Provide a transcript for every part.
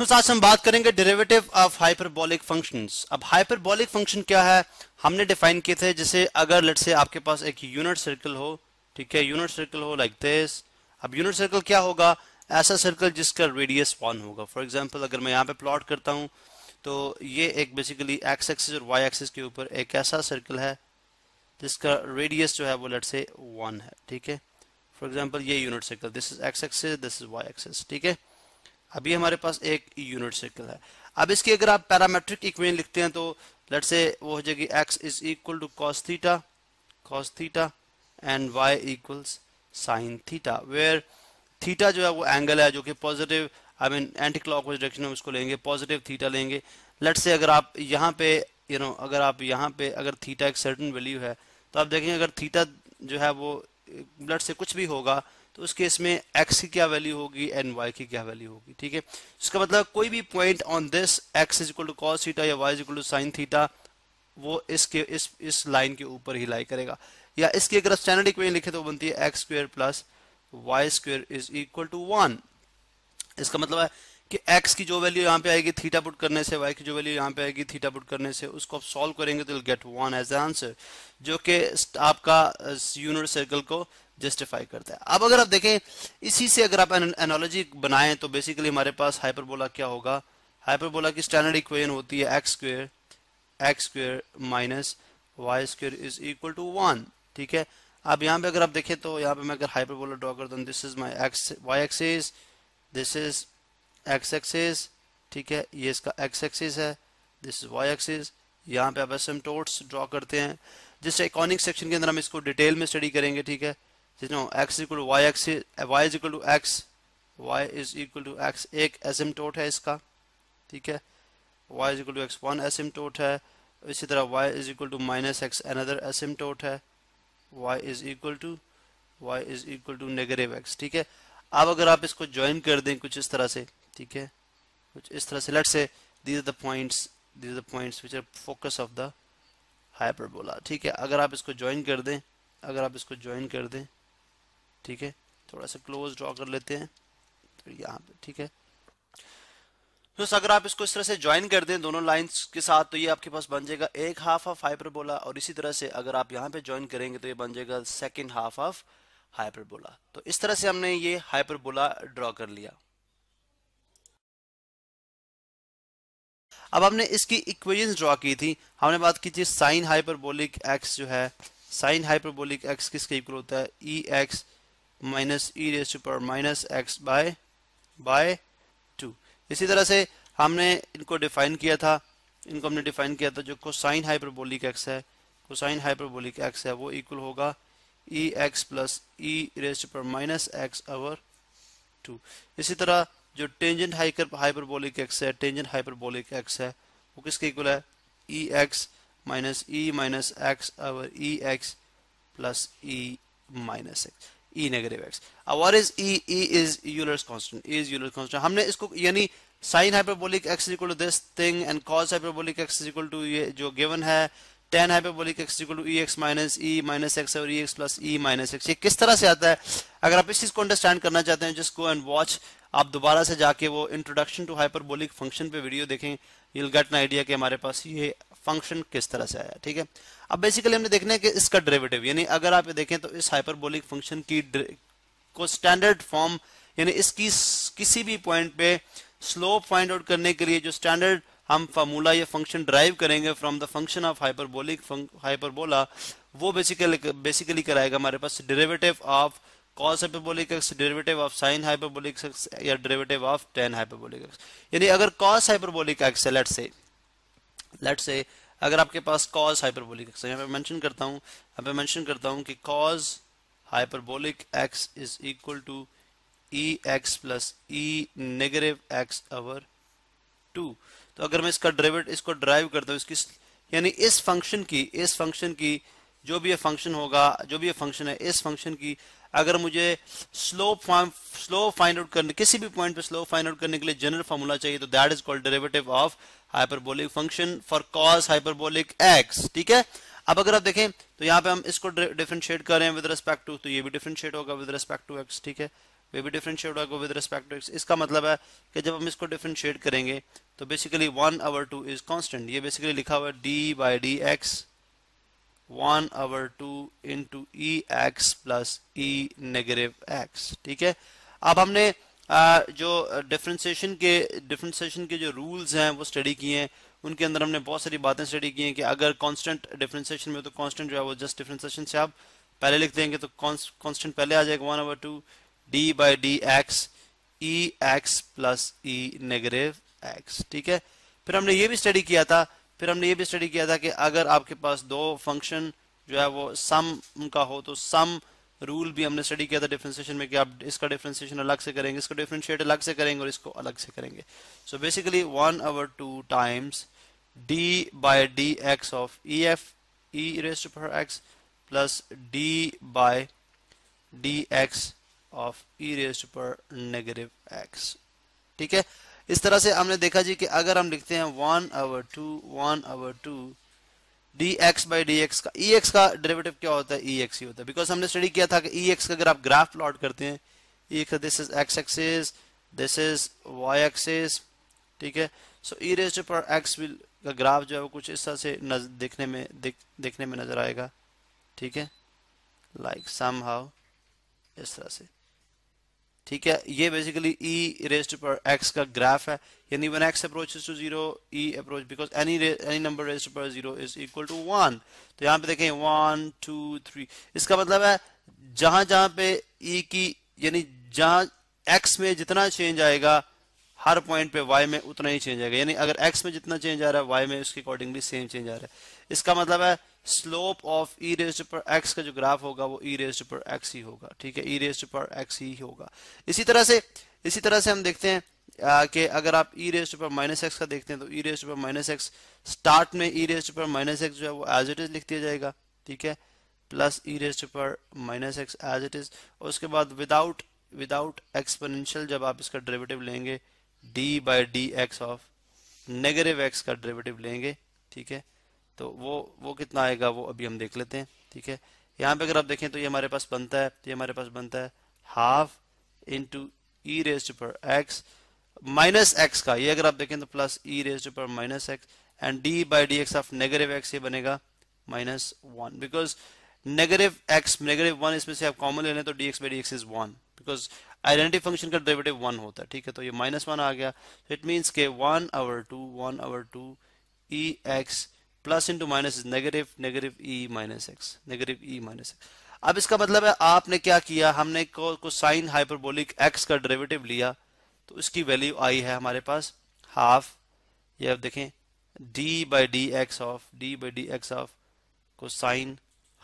हम साथ हम बात करेंगे डेरिवेटिव ऑफ हाइपरबॉलिक फंक्शंस अब हाइपरबॉलिक फंक्शन क्या है हमने डिफाइन किए थे जैसे अगर लट से आपके पास एक यूनिट सर्कल हो ठीक है यूनिट सर्कल हो लाइक दिस अब यूनिट सर्कल क्या होगा ऐसा सर्कल जिसका रेडियस वन होगा फॉर एग्जाम्पल अगर मैं यहाँ पे प्लॉट करता हूँ तो ये एक बेसिकली एक्स एक्सिस और वाई एक्सिस के ऊपर एक ऐसा सर्कल है जिसका रेडियस जो है वो लट से वन है ठीक है फॉर एग्जाम्पल ये unit circle this is x axis this is y axis ठीक है अभी हमारे पास एक यूनिट सर्कल है अब इसकी अगर आप पैरामेट्रिक इक्वेशन लिखते हैं तो लेट से वो हो जाएगी x is equal to cos theta cos theta and y equals sine theta where theta जो है वो एंगल है जो कि positive I mean anticlockwise direction में उसको लेंगे पॉजिटिव थीटा लेंगे लेट से अगर आप यहाँ पे यू you नो know, अगर आप यहाँ पे अगर थीटा एक सर्टन वैल्यू है तो आप देखेंगे अगर थीटा जो है वो ब्लड से कुछ भी होगा तो उस केस में एक्स की क्या वैल्यू होगी एंड वाई की क्या वैल्यू होगी ठीक है इसका मतलब कोई भी point on this x is equal to cos theta या y is equal to sine theta वो इसके इस इस लाइन के ऊपर ही लाई करेगा या इसकी अगर स्टैंडर्ड इक्वेशन लिखे तो बनती है x square plus y square is equal to one इसका मतलब है कि x की जो वैल्यू यहाँ पे आएगी थीटा पुट करने से y की जो वैल्यू यहाँ पे आएगी थीटा पुट करने से उसको आप सॉल्व करेंगे तो गेट वन एज आंसर जो कि आपका यूनिट uh, सर्कल को जस्टिफाई करता है अब अगर आप देखें इसी से अगर आप एनोलॉजी बनाएं तो बेसिकली हमारे पास हाइपरबोला क्या होगा हाइपरबोला की स्टैंडर्ड इक्वेशन होती है x square x square minus y square is equal to one ठीक है अब यहाँ पे अगर आप देखें तो यहाँ पे मैं अगर हाइपरबोला ड्रॉ करता हूँ this is my x y axis this is x axis ठीक है ये इसका एक्स एक्सिस है दिस इज वाई एक्सिस यहाँ पे आप एस एम टोट्स ड्रॉ करते हैं जिससे इकोनिक सेक्शन के अंदर हम इसको डिटेल में स्टडी करेंगे ठीक है जिसमें x equal to y x y is equal to x y is equal to x एक एस एम टोट है इसका ठीक है y is equal to x one asymptote है इसी तरह y is equal to minus x another asymptote है y is equal to y is equal to negative x ठीक है अब अगर आप इसको ज्वाइन कर दें कुछ इस तरह से ठीक है कुछ इस तरह से let say these are the points these are the points which are focus of the hyperbola ठीक है अगर आप इसको ज्वाइन कर दें अगर आप इसको ज्वाइन कर दें ठीक है थोड़ा सा क्लोज ड्रॉ कर लेते हैं तो यहाँ पे ठीक है तो अगर आप इसको इस तरह से ज्वाइन कर दें दोनों लाइंस के साथ तो ये आपके पास बन जाएगा एक हाफ ऑफ हाइपरबोला और इसी तरह से अगर आप यहाँ पे ज्वाइन करेंगे तो ये बन जाएगा सेकेंड हाफ ऑफ हाइपरबोला तो इस तरह से हमने ये हाइपरबोला ड्रॉ कर लिया अब हमने इसकी इक्वेशन ड्रॉ की थी हमने बात की थी साइन हाइपरबोलिक एक्स जो है साइन हाइपरबोलिक एक्स किसके इक्वल होता है e x minus e raise पर minus x by by two इसी तरह से हमने इनको डिफाइन किया था इनको हमने डिफाइन किया था जो कोसाइन हाइपरबोलिक एक्स है कोसाइन हाइपरबोलिक एक्स है वो इक्वल होगा e x plus e raise पर माइनस एक्स अवर टू इसी तरह जो टेंजेंट हाइकर हाइपरबोलिक एक्स है टेंजेंट हाइपरबोलिक एक्स है वो किसके इक्वल है e x minus e minus x over e x plus e minus x e negative x अब और is e e is Euler's constant is Euler's constant हमने इसको यानी sine hyperbolic x equal to this thing and cos hyperbolic x equal to ये जो given है tan hyperbolic x equal to e x minus e minus x और e x plus e minus x ये किस तरह से आता है अगर आप इस चीज को अंडरस्टैंड करना चाहते हैं जस्ट गो एंड वॉच आप दोबारा से जाके वो इंट्रोडक्शन टू हाइपरबोलिक फंक्शन पे वीडियो देखें यूल गेट ना आइडिया कि हमारे पास ये फंक्शन किस तरह से आया ठीक है अब बेसिकली हमने देखना है कि इसका डेरिवेटिव यानी अगर आप ये देखें तो इस हाइपरबोलिक फंक्शन की को स्टैंडर्ड फॉर्म यानी इसकी किसी भी पॉइंट पे स्लोप फाइंड आउट करने के लिए जो स्टैंडर्ड हम फार्मूला या फंक्शन ड्राइव करेंगे from the function of hyperbolic hyperbola वो बेसिकली बेसिकली कराएगा हमारे पास derivative of cos hyperbolic x derivative of sine hyperbolic x या derivative of tan hyperbolic x यानी अगर कॉस हाइपेबोलिक एक्स है लेट से लेट से अगर आपके पास कॉस हाइपरबोलिक एक्स यहाँ पे मेंशन करता हूँ यहाँ पे मेंशन करता हूँ कि cos hyperbolic x is equal to e x plus e negative x over two तो अगर मैं इसका ड्राइवेट इसको ड्राइव करता हूँ इसकी यानी इस फंक्शन की इस फंक्शन की जो भी ये फंक्शन होगा जो भी ये फंक्शन है इस फंक्शन की अगर मुझे स्लोप स्लोप फाइंड आउट करने किसी भी पॉइंट पे स्लोप फाइंड आउट करने के लिए जनरल फॉर्मूला चाहिए तो that is called derivative of hyperbolic function for cos hyperbolic x ठीक है अब अगर आप देखें तो यहाँ पे हम इसको डिफ्रेंशिएट कर रहे हैं विद रिस्पेक्ट टू तो ये भी डिफ्रेंशिएट होगा विद रिस्पेक्ट टू एक्स ठीक है वे भी डिफ्रेंशिएट होगा विद रिस्पेक्ट टू एक्स इसका मतलब है कि जब हम इसको डिफ्रेंशिएट करेंगे तो basically one over two is constant ये बेसिकली लिखा हुआ है d by d x one over two into e x plus e negative x ठीक है अब हमने आ, जो डिफ्रेंसीशन के डिफ्रेंसीशन के जो रूल्स हैं वो स्टडी किए हैं उनके अंदर हमने बहुत सारी बातें स्टडी की हैं कि अगर कांस्टेंट डिफ्रेंसीशन में तो कांस्टेंट जो है वो जस्ट डिफ्रेंसीशन से आप पहले लिख देंगे तो कांस्टेंट पहले आ जाएगा one over two d by d x e x plus e negative x ठीक है फिर हमने ये भी स्टडी किया था फिर हमने ये भी स्टडी किया था कि अगर आपके पास दो फंक्शन जो है वो सम का हो तो सम रूल भी हमने स्टडी किया था डिफ्रेंसिएशन में कि आप इसका डिफ्रेंसिएशन अलग से करेंगे इसका डिफ्रेंशिएट अलग से करेंगे और इसको अलग से करेंगे so basically one over two times d by d x of e f e raise पर x plus d by d x of e raise पर नेगेटिव एक्स ठीक है इस तरह से हमने देखा जी कि अगर हम लिखते हैं one over two one over two d x by d x का ई एक्स का डेरिवेटिव क्या होता है ई एक्स ही होता है बिकॉज हमने स्टडी किया था कि ई एक्स का अगर आप ग्राफ प्लॉट करते हैं this is x axis this is y axis ठीक है सो ई रेज पर एक्स विल का ग्राफ जो है वो कुछ इस तरह से नज, देखने में देख, देखने में नजर आएगा ठीक है लाइक सम हाउ इस तरह से ठीक है ये बेसिकली ई रेस्ट पर एक्स का ग्राफ है यानी when x approaches to zero e approach because any any number raise पर zero is equal to one तो यहाँ पे देखें वन टू थ्री इसका मतलब है जहां जहां पे ई e की यानी जहां एक्स में जितना चेंज आएगा हर पॉइंट पे वाई में उतना ही चेंज आएगा यानी अगर एक्स में जितना चेंज आ रहा है वाई में उसके अकॉर्डिंगली सेम चेंज आ रहा है इसका मतलब है स्लोप ऑफ ई रेज पर एक्स का जो ग्राफ होगा वो ई रेज पर एक्स ही होगा ठीक है ई रेज पर एक्स ही होगा इसी तरह से इसी तरह से हम देखते हैं कि अगर आप ई रेज पर माइनस एक्स का देखते हैं तो ई रेज पर माइनस एक्स स्टार्ट में ई रेज पर माइनस एक्स जो है वो एज इट इज लिख दिया जाएगा ठीक है प्लस ई रेज पर minus x as it is और उसके बाद विदाउट विदाउट एक्सपोनशियल जब आप इसका डेरिवेटिव लेंगे d by d x of negative x का डेरिवेटिव लेंगे ठीक है तो वो वो कितना आएगा वो अभी हम देख लेते हैं ठीक है यहाँ पे अगर आप देखें तो ये हमारे पास बनता है तो ये हमारे पास बनता है हाफ इंटू ई रेज पर एक्स माइनस एक्स का ये अगर आप देखें तो प्लस ई रेज पर minus x and d by d x of negative x ये बनेगा minus one because negative x negative one इसमें से आप कॉमन ले लें तो d x by d x is one because identity function का डेरिवेटिव वन होता है ठीक है तो ये माइनस वन आ गया इट मीन्स के one over two one over two e x plus into minus is negative negative e minus x negative e minus x अब इसका मतलब है आपने क्या किया हमने को, को साइन हाइपरबोलिक एक्स का डेरिवेटिव लिया तो इसकी वैल्यू आई है हमारे पास हाफ ये आप देखें d by d x of d by d x of cosine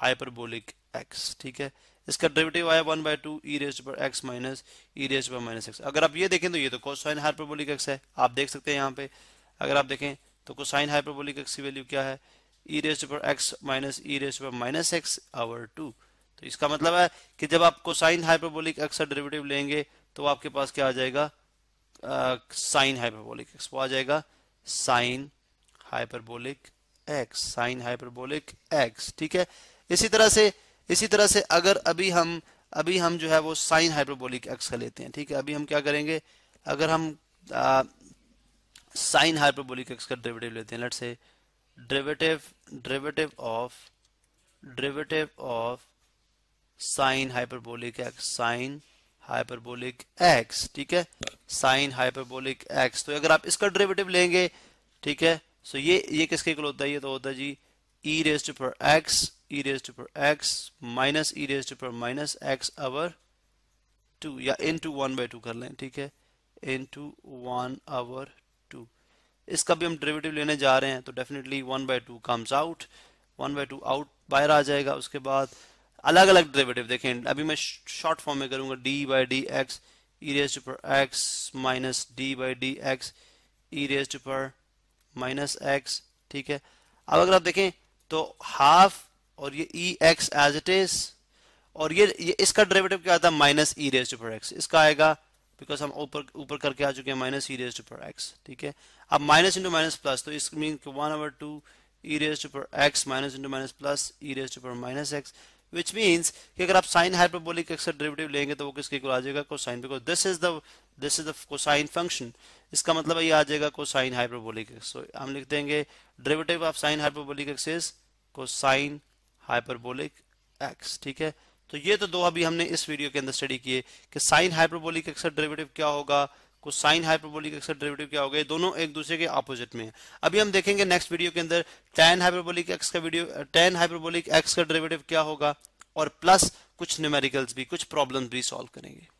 hyperbolic x ठीक है इसका डेरिवेटिव आया one by two e raise पर एक्स माइनस ई रेस्ट पर माइनस एक्स अगर आप ये देखें तो ये तो कोसाइन हाइपरबोलिक एक्स है आप देख सकते हैं यहाँ पे अगर आप देखें तो कोसाइन हाइपरबोलिक एक्स की वैल्यू क्या है ई रेस्ट पर एक्स माइनस ई रेस्ट पर माइनस एक्स आवर टू तो इसका मतलब है कि जब आप कोसाइन हाइपरबोलिक एक्स का डेरिवेटिव लेंगे तो आपके पास क्या आ जाएगा साइन हाइपरबोलिक एक्स वो आ जाएगा sine hyperbolic x sine hyperbolic x ठीक है इसी तरह से इसी तरह से अगर अभी हम अभी हम जो है वो साइन हाइपरबोलिक एक्स का लेते हैं ठीक है अभी हम क्या करेंगे अगर हम साइन हाइपरबोलिक एक्स का डेरिवेटिव लेते हैं let say derivative derivative of derivative of sine hyperbolic x sine hyperbolic x ठीक है साइन हाइपरबोलिक एक्स तो अगर आप इसका डेरिवेटिव लेंगे ठीक है सो so ये ये किसके इक्वल होता है ये तो होता है जी e रेज टू पर x e रेज टू पर x minus e raise to पर माइनस x over 2 या into 1 by 2 कर लें ठीक है into 1 over टू इसका भी हम डेरिवेटिव लेने जा रहे हैं तो definitely one by two comes out one by two out बाहर आ जाएगा उसके बाद अलग अलग डेरिवेटिव देखें अभी मैं शॉर्ट फॉर्म में करूंगा d by d x e raise to पर x minus d by d x e raise to पर माइनस एक्स ठीक है अब अगर आप देखें तो हाफ और ये e x as it is और ये, ये इसका डेरिवेटिव क्या आता है माइनस ई रेज टू पर एक्स इसका आएगा बिकॉज हम ऊपर ऊपर करके आ चुके हैं माइनस ई रेज पर एक्स ठीक है अब माइनस इंटू माइनस प्लस तो इस mean one over two e raise to पर x minus into minus plus e raise पर माइनस एक्स विच मीन्स कि अगर आप साइन हाइपरबोलिक एक्स डेरिवेटिव लेंगे तो वो किसके को आ जाएगा cosine because this is the this is the cosine function इसका मतलब ये आ जाएगा को साइन हाइपरबोलिक एक्स सो हम लिख देंगे derivative of sine hyperbolic x is sine hyperbolic x ठीक है तो ये तो दो अभी हमने इस वीडियो के अंदर स्टडी किए कि साइन हाइपरबोलिक एक्सर ड्रेविटिव क्या होगा कुछ साइन हाइपरबोलिक एक्सर ड्रेविटिव क्या होगा ये दोनों एक दूसरे के अपोजिट में है अभी हम देखेंगे नेक्स्ट वीडियो के अंदर टेन हाइपरबोलिक एक्स का वीडियो टेन हाइपरबोलिक एक्स का ड्रेविटिव क्या होगा और प्लस कुछ न्यूमेरिकल्स भी कुछ प्रॉब्लम भी सॉल्व करेंगे